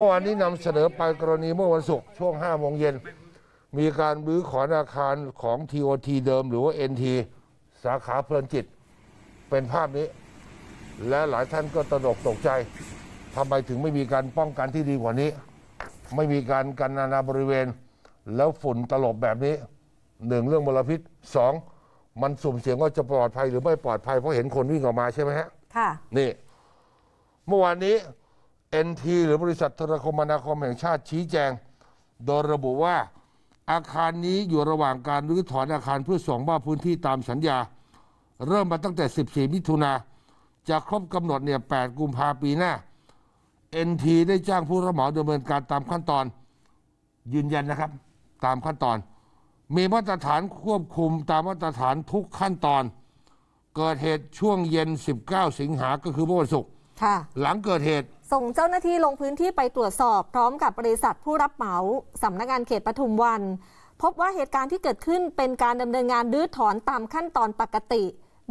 เมื่อวานนี้นำเสนอไปกรณีเมื่อวันศุกร์ช่วง5โมงเย็นมีการบื้อขอนอาคารของ TOT เดิม หรือว่า NT สาขาเพลินจิต เป็นภาพนี้ และหลายท่านก็ตระนกตกใจทำไมถึงไม่มีการป้องกันที่ดีกว่านี้ ไม่มีการกันนานาบริเวณ แล้วฝุ่นตลบแบบนี้หนึ่งเรื่องมลพิษสองมันสุ่มเสี่ยงว่าจะปลอดภัย หรือไม่ปลอดภัยเพราะเห็นคนวิ่งออกมาใช่ไหมฮะค่ะนี่ เมื่อวานนี้ NT หรือบริษัทโทรคมนาคมแห่งชาติชี้แจง โดยระบุว่าอาคารนี้อยู่ระหว่างการรื้อถอนอาคารเพื่อส่งบ้าพื้นที่ตามสัญญา เริ่มมาตั้งแต่ 14 มิถุนาจะครบกำหนดเนี่ย8กุมภาปีหน้า NT ได้จ้างผู้รับเหมาดำเนินการตามขั้นตอนยืนยันนะครับตามขั้นตอน มีมาตรฐานควบคุมตามมาตรฐานทุกขั้นตอน เกิดเหตุช่วงเย็น 19 สิงหาก็คือเมื่อวันศุกร์หลังเกิดเหตุส่งเจ้าหน้าที่ลงพื้นที่ไปตรวจสอบ พร้อมกับบริษัทผู้รับเหมา สำนักงานเขตปทุมวัน พบว่าเหตุการณ์ที่เกิดขึ้นเป็นการดำเนินงานรื้อถอนตามขั้นตอนปกติ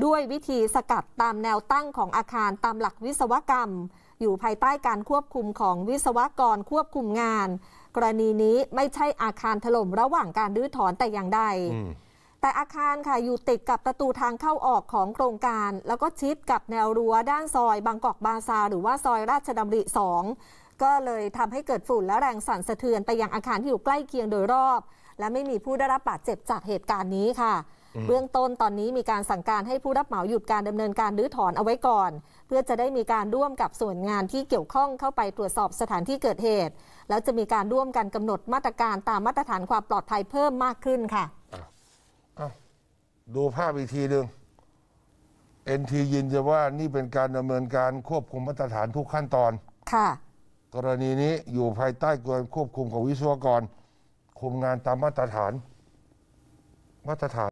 ด้วยวิธีสกัดตามแนวตั้งของอาคารตามหลักวิศวกรรม อยู่ภายใต้การควบคุมของวิศวกรควบคุมงาน กรณีนี้ไม่ใช่อาคารถล่มระหว่างการรื้อถอนแต่อย่างใดแต่อาคารค่ะอยู่ติดกับประตูทางเข้าออกของโครงการ แล้วก็ชิดกับแนวรั้ว ด้านซอย บางกอกบาซา หรือว่าซอยราชดำริสองก็เลยทำให้เกิดฝุ่นและแรงสั่นสะเทือนไปยังอาคารที่อยู่ใกล้เคียงโดยรอบ และไม่มีผู้ได้รับบาดเจ็บจากเหตุการณ์นี้ค่ะเบื้องต้นตอนนี้มีการสั่งการให้ผู้รับเหมาหยุดการดำเนินการรื้อถอนเอาไว้ก่อน เพื่อจะได้มีการร่วมกับส่วนงานที่เกี่ยวข้องเข้าไปตรวจสอบสถานที่เกิดเหตุ แล้วจะมีการร่วมกันกำหนดมาตรการตามมาตรฐานความปลอดภัยเพิ่มมากขึ้นค่ะดูภาพอีกทีหนึ่ง NT ยืนยันว่านี่เป็นการดำเนินการควบคุมมาตรฐานทุกขั้นตอน ค่ะกรณีนี้อยู่ภายใต้การควบคุมของวิศวกรคุมงานตามมาตรฐานมาตรฐาน